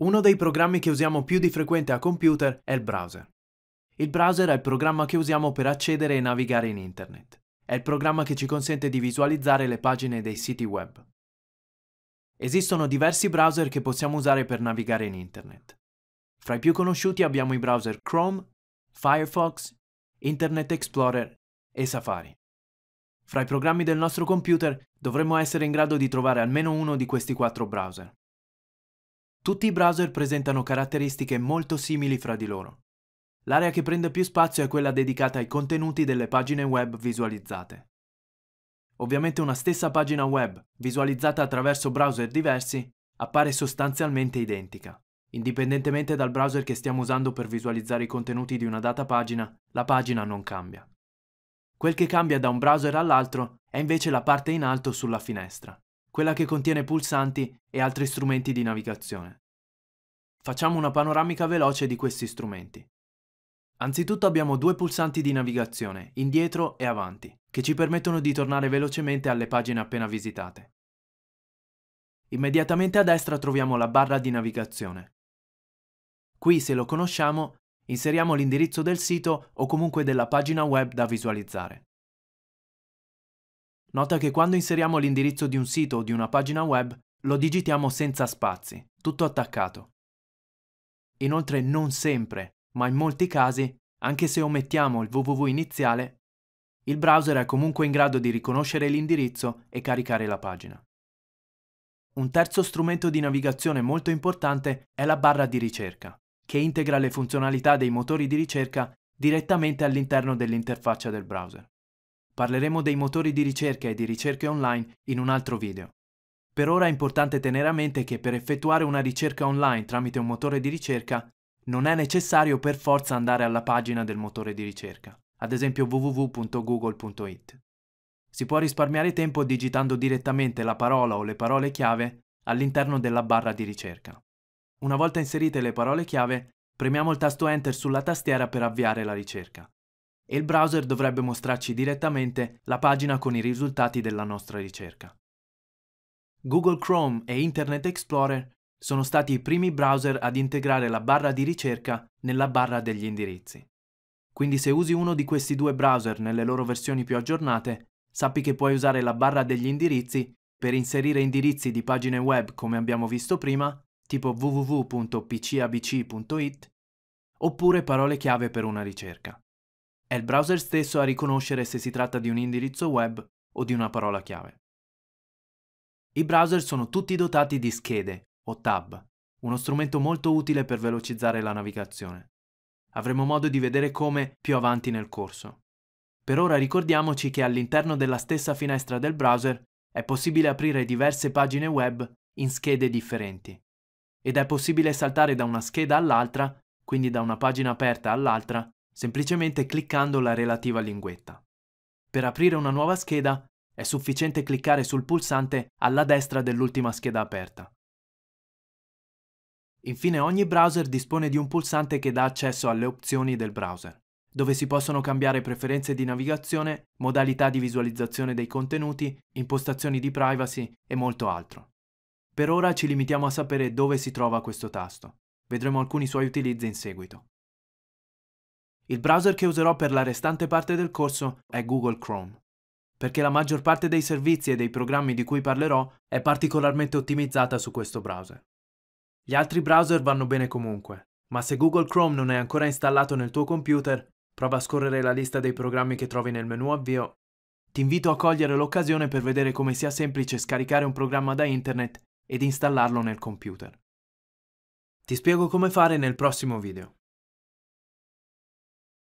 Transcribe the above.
Uno dei programmi che usiamo più di frequente a computer è il browser. Il browser è il programma che usiamo per accedere e navigare in Internet. È il programma che ci consente di visualizzare le pagine dei siti web. Esistono diversi browser che possiamo usare per navigare in Internet. Fra i più conosciuti abbiamo i browser Chrome, Firefox, Internet Explorer e Safari. Fra i programmi del nostro computer dovremmo essere in grado di trovare almeno uno di questi quattro browser. Tutti i browser presentano caratteristiche molto simili fra di loro. L'area che prende più spazio è quella dedicata ai contenuti delle pagine web visualizzate. Ovviamente una stessa pagina web, visualizzata attraverso browser diversi, appare sostanzialmente identica. Indipendentemente dal browser che stiamo usando per visualizzare i contenuti di una data pagina, la pagina non cambia. Quel che cambia da un browser all'altro è invece la parte in alto sulla finestra quella che contiene pulsanti e altri strumenti di navigazione. Facciamo una panoramica veloce di questi strumenti. Anzitutto abbiamo due pulsanti di navigazione, indietro e avanti, che ci permettono di tornare velocemente alle pagine appena visitate. Immediatamente a destra troviamo la barra di navigazione. Qui, se lo conosciamo, inseriamo l'indirizzo del sito o comunque della pagina web da visualizzare. Nota che quando inseriamo l'indirizzo di un sito o di una pagina web, lo digitiamo senza spazi, tutto attaccato. Inoltre non sempre, ma in molti casi, anche se omettiamo il www iniziale, il browser è comunque in grado di riconoscere l'indirizzo e caricare la pagina. Un terzo strumento di navigazione molto importante è la barra di ricerca, che integra le funzionalità dei motori di ricerca direttamente all'interno dell'interfaccia del browser. Parleremo dei motori di ricerca e di ricerche online in un altro video. Per ora è importante tenere a mente che per effettuare una ricerca online tramite un motore di ricerca non è necessario per forza andare alla pagina del motore di ricerca, ad esempio www.google.it. Si può risparmiare tempo digitando direttamente la parola o le parole chiave all'interno della barra di ricerca. Una volta inserite le parole chiave, premiamo il tasto Enter sulla tastiera per avviare la ricerca e il browser dovrebbe mostrarci direttamente la pagina con i risultati della nostra ricerca. Google Chrome e Internet Explorer sono stati i primi browser ad integrare la barra di ricerca nella barra degli indirizzi. Quindi se usi uno di questi due browser nelle loro versioni più aggiornate, sappi che puoi usare la barra degli indirizzi per inserire indirizzi di pagine web come abbiamo visto prima, tipo www.pcabc.it, oppure parole chiave per una ricerca. È il browser stesso a riconoscere se si tratta di un indirizzo web o di una parola chiave. I browser sono tutti dotati di schede o tab, uno strumento molto utile per velocizzare la navigazione. Avremo modo di vedere come più avanti nel corso. Per ora ricordiamoci che all'interno della stessa finestra del browser è possibile aprire diverse pagine web in schede differenti. Ed è possibile saltare da una scheda all'altra, quindi da una pagina aperta all'altra, semplicemente cliccando la relativa linguetta. Per aprire una nuova scheda è sufficiente cliccare sul pulsante alla destra dell'ultima scheda aperta. Infine ogni browser dispone di un pulsante che dà accesso alle opzioni del browser, dove si possono cambiare preferenze di navigazione, modalità di visualizzazione dei contenuti, impostazioni di privacy e molto altro. Per ora ci limitiamo a sapere dove si trova questo tasto. Vedremo alcuni suoi utilizzi in seguito. Il browser che userò per la restante parte del corso è Google Chrome, perché la maggior parte dei servizi e dei programmi di cui parlerò è particolarmente ottimizzata su questo browser. Gli altri browser vanno bene comunque, ma se Google Chrome non è ancora installato nel tuo computer, prova a scorrere la lista dei programmi che trovi nel menu avvio. Ti invito a cogliere l'occasione per vedere come sia semplice scaricare un programma da internet ed installarlo nel computer. Ti spiego come fare nel prossimo video.